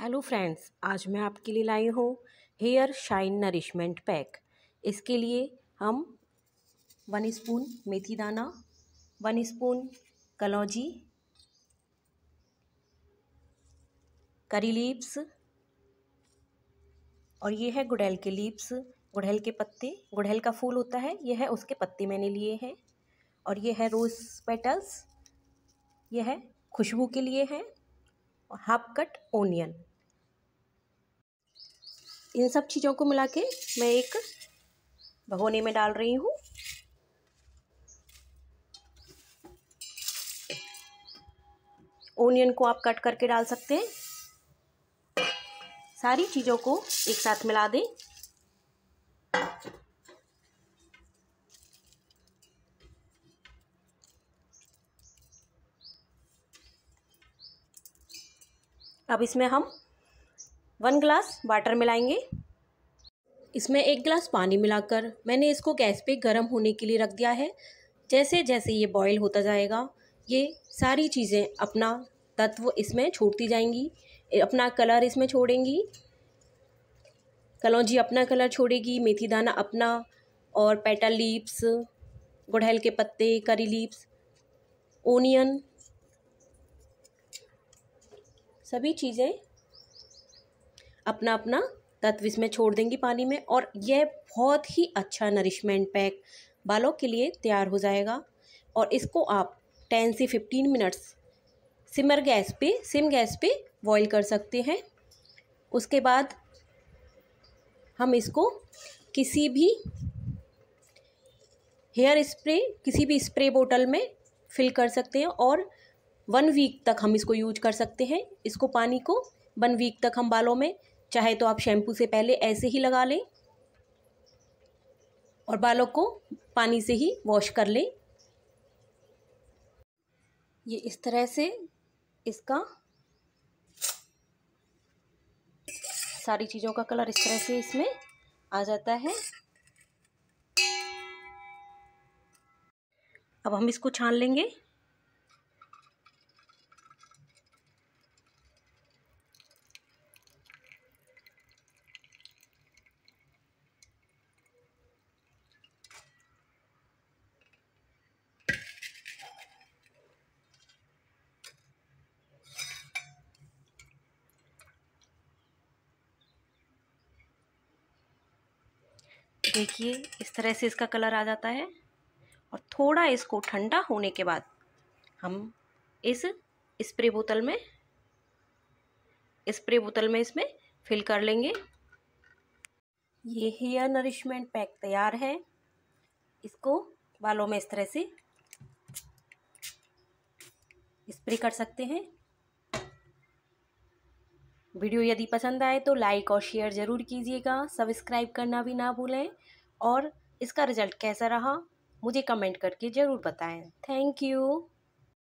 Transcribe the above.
hello friends आज मैं आपके लिए लाई हूँ हेयर शाइन नरिशमेंट पैक इसके लिए हम वन स्पून मेथी दाना वन स्पून कलौजी करी लीप्स और ये है गुड़ैल के लीप्स गुड़हल के पत्ते गुड़हल का फूल होता है ये है उसके पत्ते मैंने लिए हैं और ये है रोज़ पेटल्स ये है खुशबू के लिए है और हाफ कट ओनियन इन सब चीज़ों को मिला के मैं एक भगोने में डाल रही हूँ ओनियन को आप कट करके डाल सकते हैं सारी चीज़ों को एक साथ मिला दें अब इसमें हम वन ग्लास वाटर मिलाएंगे इसमें एक गिलास पानी मिलाकर मैंने इसको गैस पे गर्म होने के लिए रख दिया है जैसे जैसे ये बॉईल होता जाएगा ये सारी चीज़ें अपना तत्व इसमें छोड़ती जाएंगी अपना कलर इसमें छोड़ेंगी कलौजी अपना कलर छोड़ेगी मेथी दाना अपना और पेटल लीप्स गुड़हल के पत्ते करी लीप्स ओनियन सभी चीज़ें अपना अपना तत्व इसमें छोड़ देंगी पानी में और यह बहुत ही अच्छा नरिशमेंट पैक बालों के लिए तैयार हो जाएगा और इसको आप टेन से फिफ्टीन मिनट्स सिमर गैस पे सिम गैस पे बॉईल कर सकते हैं उसके बाद हम इसको किसी भी हेयर स्प्रे किसी भी स्प्रे बोतल में फिल कर सकते हैं और वन वीक तक हम इसको यूज कर सकते हैं इसको पानी को वन वीक तक हम बालों में चाहे तो आप शैम्पू से पहले ऐसे ही लगा लें और बालों को पानी से ही वॉश कर लें ये इस तरह से इसका सारी चीज़ों का कलर इस तरह से इसमें आ जाता है अब हम इसको छान लेंगे देखिए इस तरह से इसका कलर आ जाता है और थोड़ा इसको ठंडा होने के बाद हम इस स्प्रे बोतल में स्प्रे बोतल में इसमें फिल कर लेंगे ये हेयर नरिशमेंट पैक तैयार है इसको बालों में इस तरह से स्प्रे कर सकते हैं वीडियो यदि पसंद आए तो लाइक और शेयर ज़रूर कीजिएगा सब्सक्राइब करना भी ना भूलें और इसका रिज़ल्ट कैसा रहा मुझे कमेंट करके ज़रूर बताएं थैंक यू